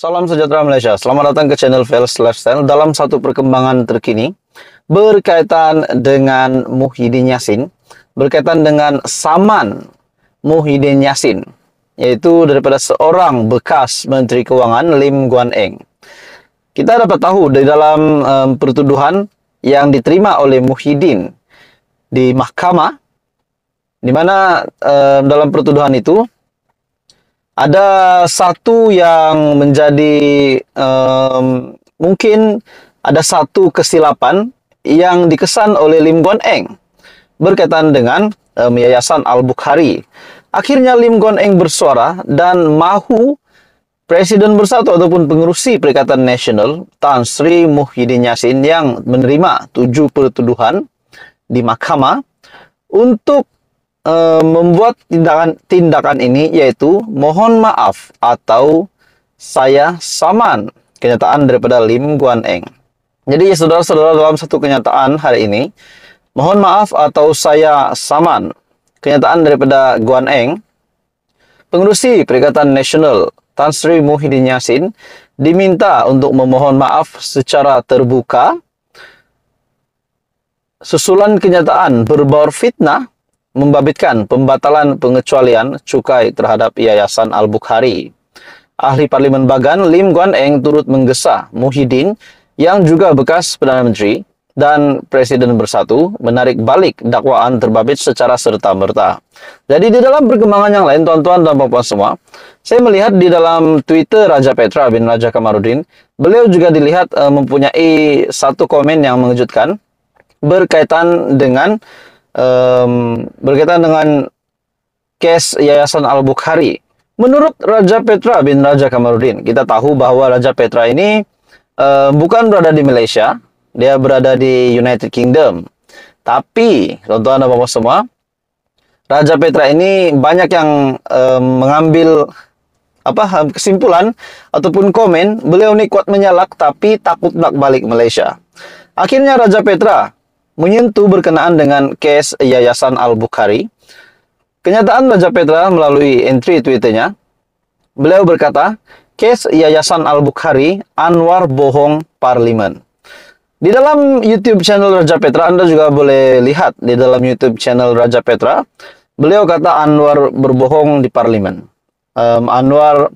Salam sejahtera Malaysia. Selamat datang ke channel Vels Lifestyle dalam satu perkembangan terkini berkaitan dengan Muhyiddin Yassin berkaitan dengan Saman Muhyiddin yassin yaitu daripada seorang bekas Menteri Keuangan Lim Guan Eng. Kita dapat tahu dari dalam um, pertuduhan yang diterima oleh Muhyiddin di mahkamah di mana um, dalam pertuduhan itu ada satu yang menjadi um, mungkin ada satu kesilapan yang dikesan oleh Lim Guan Eng berkaitan dengan um, Yayasan Al-Bukhari. Akhirnya Lim Gon Eng bersuara dan Mahu Presiden Bersatu ataupun pengurusi Perikatan Nasional Tan Sri Muhyiddin Yassin yang menerima tujuh pertuduhan di mahkamah untuk uh, membuat tindakan tindakan ini yaitu mohon maaf atau saya saman kenyataan daripada Lim Guan Eng. Jadi ya saudara-saudara dalam satu kenyataan hari ini Mohon maaf atau saya Saman. Kenyataan daripada Guan Eng, pengurusi Perikatan Nasional Tan Sri Muhyiddin Yassin diminta untuk memohon maaf secara terbuka susulan kenyataan berbaur fitnah membabitkan pembatalan pengecualian cukai terhadap Yayasan Al-Bukhari. Ahli Parlimen Bagan Lim Guan Eng turut menggesa Muhyiddin yang juga bekas Perdana Menteri dan Presiden Bersatu menarik balik dakwaan Terbabit secara serta-merta. Jadi di dalam perkembangan yang lain, tuan-tuan dan puan-puan semua, saya melihat di dalam Twitter Raja Petra bin Raja Kamarudin, beliau juga dilihat uh, mempunyai satu komen yang mengejutkan berkaitan dengan um, berkaitan dengan case Yayasan Al-Bukhari. Menurut Raja Petra bin Raja Kamarudin, kita tahu bahwa Raja Petra ini uh, bukan berada di Malaysia, dia berada di United Kingdom. Tapi, tuan-tuan dan bapak semua, Raja Petra ini banyak yang um, mengambil apa eh, kesimpulan ataupun komen beliau ini kuat menyalak tapi takut nak balik Malaysia. Akhirnya Raja Petra menyentuh berkenaan dengan kes Yayasan Al-Bukhari. Kenyataan Raja Petra melalui entry tweetnya, beliau berkata, kes Yayasan Al-Bukhari Anwar bohong parlimen. Di dalam YouTube channel Raja Petra, Anda juga boleh lihat di dalam YouTube channel Raja Petra, beliau kata Anwar berbohong di parlimen, Um, Anwar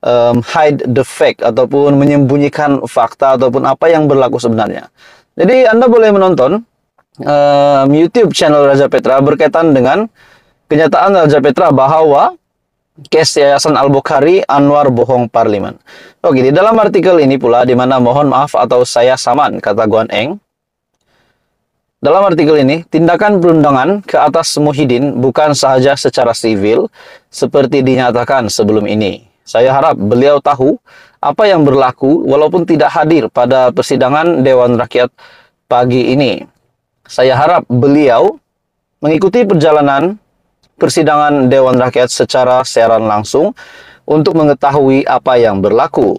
um, hide the fact ataupun menyembunyikan fakta ataupun apa yang berlaku sebenarnya. Jadi Anda boleh menonton um, YouTube channel Raja Petra berkaitan dengan kenyataan Raja Petra bahwa Kes Yayasan Al-Bukhari Anwar Bohong Parlimen. Oke, oh, di gitu. dalam artikel ini pula di mana mohon maaf atau saya saman kata Guan Eng. Dalam artikel ini, tindakan perundangan ke atas Muhyiddin bukan sahaja secara sivil seperti dinyatakan sebelum ini. Saya harap beliau tahu apa yang berlaku walaupun tidak hadir pada persidangan Dewan Rakyat pagi ini. Saya harap beliau mengikuti perjalanan persidangan Dewan Rakyat secara siaran langsung untuk mengetahui apa yang berlaku.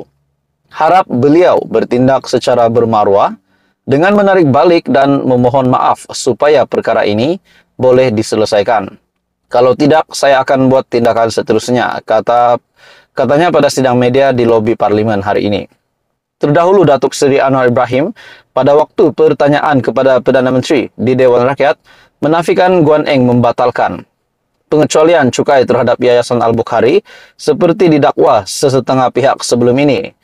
Harap beliau bertindak secara bermarwah dengan menarik balik dan memohon maaf supaya perkara ini boleh diselesaikan. Kalau tidak, saya akan buat tindakan seterusnya, kata katanya pada sidang media di lobi parlemen hari ini. Terdahulu Datuk Seri Anwar Ibrahim pada waktu pertanyaan kepada Perdana Menteri di Dewan Rakyat menafikan Guan Eng membatalkan pengecualian cukai terhadap Yayasan Al-Bukhari seperti didakwa sesetengah pihak sebelum ini.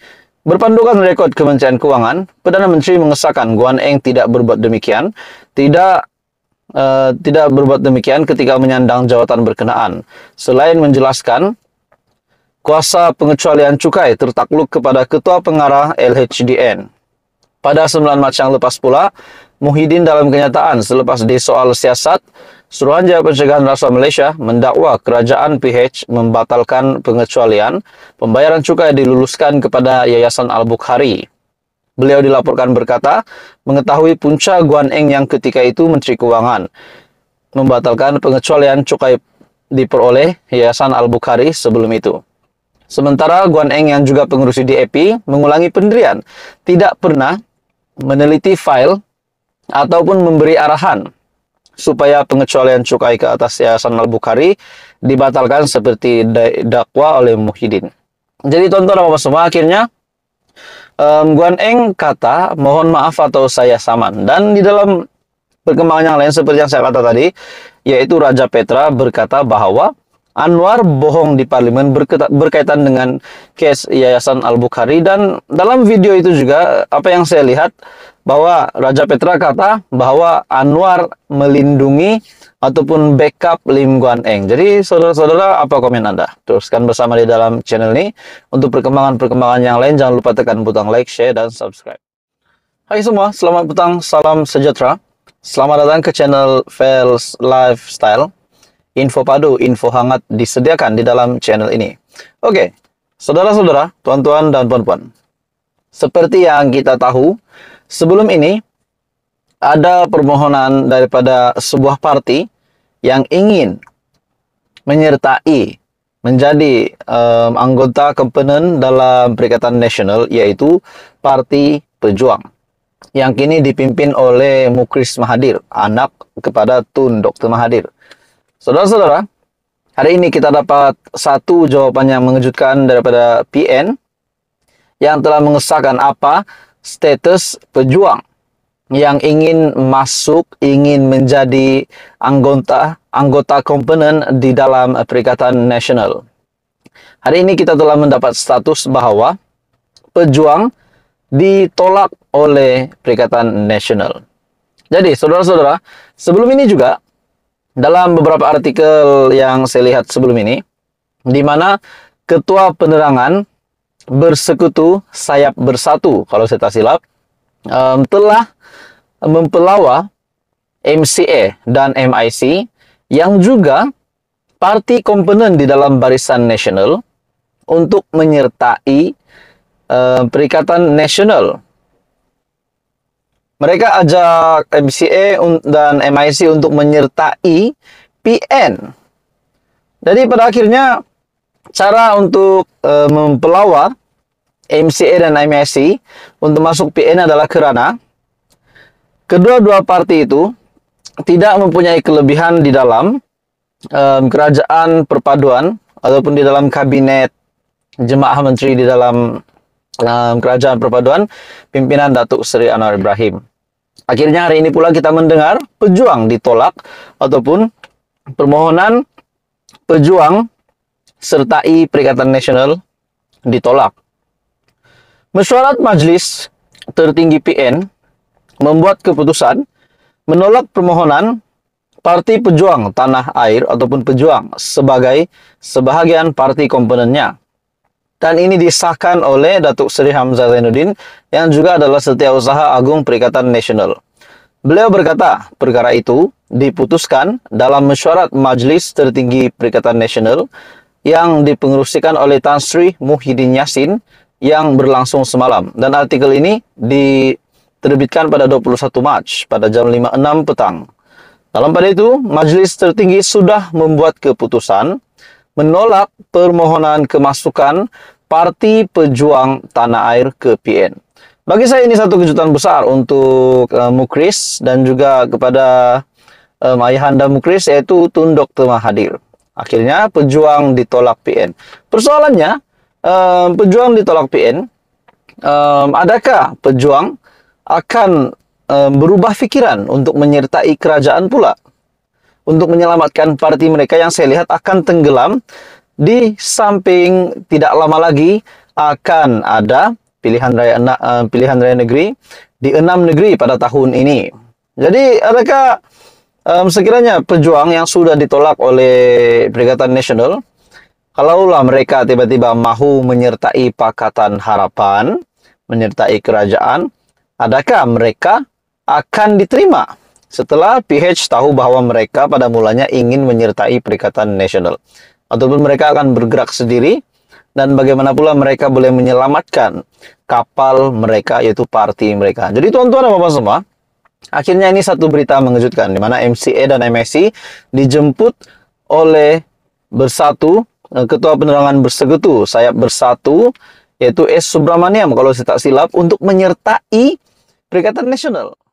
Berpandukan rekod Kementerian Keuangan, Perdana Menteri mengesahkan Guan Eng tidak berbuat demikian, tidak uh, tidak berbuat demikian ketika menyandang jawatan berkenaan. Selain menjelaskan, kuasa pengecualian cukai tertakluk kepada Ketua Pengarah LHDN. Pada 9 Mac yang lepas pula, Muhyiddin dalam kenyataan selepas di soal siasat, Suruhanjaya Pencegahan Rasuah Malaysia mendakwa kerajaan PH membatalkan pengecualian pembayaran cukai diluluskan kepada Yayasan Al-Bukhari. Beliau dilaporkan berkata, mengetahui punca Guan Eng yang ketika itu Menteri Keuangan membatalkan pengecualian cukai diperoleh Yayasan Al-Bukhari sebelum itu. Sementara Guan Eng yang juga pengurus DAP mengulangi pendirian, tidak pernah meneliti file ataupun memberi arahan supaya pengecualian cukai ke atas Yayasan Al-Bukhari dibatalkan seperti dakwa oleh Muhyiddin. Jadi tonton apa semua akhirnya um, Guan Eng kata mohon maaf atau saya saman dan di dalam perkembangan yang lain seperti yang saya kata tadi yaitu Raja Petra berkata bahwa Anwar bohong di parlemen berkaitan dengan case Yayasan Al-Bukhari dan dalam video itu juga apa yang saya lihat bahwa Raja Petra kata bahwa Anwar melindungi ataupun backup Lim Guan Eng. Jadi saudara-saudara apa komen Anda? Teruskan bersama di dalam channel ini. Untuk perkembangan-perkembangan yang lain jangan lupa tekan butang like, share, dan subscribe. Hai semua, selamat petang, salam sejahtera. Selamat datang ke channel Fails Lifestyle info padu, info hangat disediakan di dalam channel ini. Oke, saudara-saudara, tuan-tuan dan puan-puan. Seperti yang kita tahu, sebelum ini ada permohonan daripada sebuah parti yang ingin menyertai menjadi um, anggota komponen dalam Perikatan Nasional yaitu Parti Pejuang yang kini dipimpin oleh Mukris Mahadir anak kepada Tun Dr. Mahadir Saudara-saudara, hari ini kita dapat satu jawaban yang mengejutkan daripada PN yang telah mengesahkan apa status pejuang yang ingin masuk, ingin menjadi anggota anggota komponen di dalam Perikatan Nasional. Hari ini kita telah mendapat status bahwa pejuang ditolak oleh Perikatan Nasional. Jadi, saudara-saudara, sebelum ini juga dalam beberapa artikel yang saya lihat sebelum ini, di mana ketua penerangan bersekutu sayap bersatu, kalau saya tak silap, um, telah mempelawa MCA dan MIC yang juga parti komponen di dalam barisan nasional untuk menyertai uh, perikatan nasional mereka ajak MCA dan MIC untuk menyertai PN. Jadi pada akhirnya cara untuk e, mempelawar MCA dan MIC untuk masuk PN adalah kerana kedua-dua parti itu tidak mempunyai kelebihan di dalam e, kerajaan perpaduan ataupun di dalam kabinet jemaah menteri di dalam dalam kerajaan perpaduan pimpinan Datuk Seri Anwar Ibrahim. Akhirnya hari ini pula kita mendengar pejuang ditolak ataupun permohonan pejuang serta I Perikatan Nasional ditolak. Mesyuarat Majlis Tertinggi PN membuat keputusan menolak permohonan Parti Pejuang Tanah Air ataupun Pejuang sebagai sebahagian parti komponennya dan ini disahkan oleh Datuk Seri Hamzah Zainuddin yang juga adalah setiausaha agung Perikatan Nasional. Beliau berkata, perkara itu diputuskan dalam mesyuarat Majlis Tertinggi Perikatan Nasional yang dipengerusikan oleh Tan Sri Muhyiddin Yassin yang berlangsung semalam. Dan artikel ini diterbitkan pada 21 Mac pada jam 5.06 petang. Dalam pada itu, Majlis Tertinggi sudah membuat keputusan menolak permohonan kemasukan Parti Pejuang Tanah Air ke PN. Bagi saya ini satu kejutan besar untuk uh, Mukris dan juga kepada um, ayahanda Mukris yaitu Tun Dr. Mahathir. Akhirnya pejuang ditolak PN. Persoalannya um, pejuang ditolak PN um, adakah pejuang akan um, berubah pikiran untuk menyertai kerajaan pula? untuk menyelamatkan parti mereka yang saya lihat akan tenggelam di samping tidak lama lagi akan ada pilihan raya uh, pilihan raya negeri di enam negeri pada tahun ini. Jadi adakah um, sekiranya pejuang yang sudah ditolak oleh Perikatan Nasional kalaulah mereka tiba-tiba mahu menyertai Pakatan Harapan, menyertai kerajaan, adakah mereka akan diterima? Setelah PH tahu bahwa mereka pada mulanya ingin menyertai Perikatan Nasional, ataupun mereka akan bergerak sendiri, dan bagaimana pula mereka boleh menyelamatkan kapal mereka, yaitu parti mereka. Jadi tuan-tuan dan bapak semua, akhirnya ini satu berita mengejutkan, di mana MCA dan MSC dijemput oleh bersatu, eh, ketua penerangan bersekutu, sayap bersatu, yaitu S. Subramaniam kalau saya tak silap, untuk menyertai Perikatan Nasional.